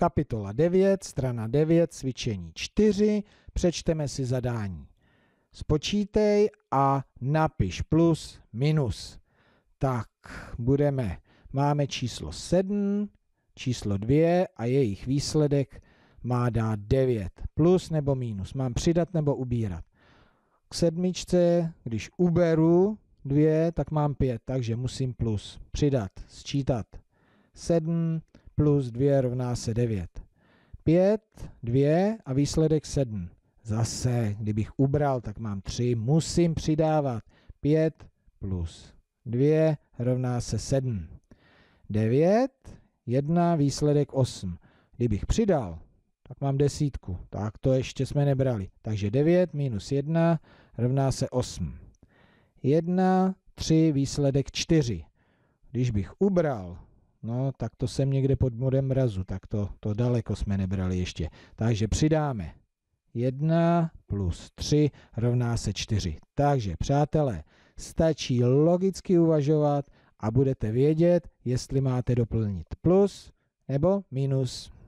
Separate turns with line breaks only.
Kapitola 9, strana 9, cvičení 4, přečteme si zadání. Spočítej a napiš plus, minus. Tak, budeme, máme číslo 7, číslo 2 a jejich výsledek má dát 9. Plus nebo minus, mám přidat nebo ubírat. K sedmičce, když uberu 2, tak mám 5, takže musím plus. Přidat, sčítat. 7, plus 2 rovná se 9. 5, 2 a výsledek 7. Zase, kdybych ubral, tak mám 3, musím přidávat. 5 plus 2 rovná se 7. 9, 1, výsledek 8. Kdybych přidal, tak mám desítku. Tak to ještě jsme nebrali. Takže 9 minus 1 rovná se 8. 1, 3, výsledek 4. Když bych ubral, No, tak to jsem někde pod modem mrazu, tak to, to daleko jsme nebrali ještě. Takže přidáme 1 plus 3 rovná se 4. Takže, přátelé, stačí logicky uvažovat a budete vědět, jestli máte doplnit plus nebo minus.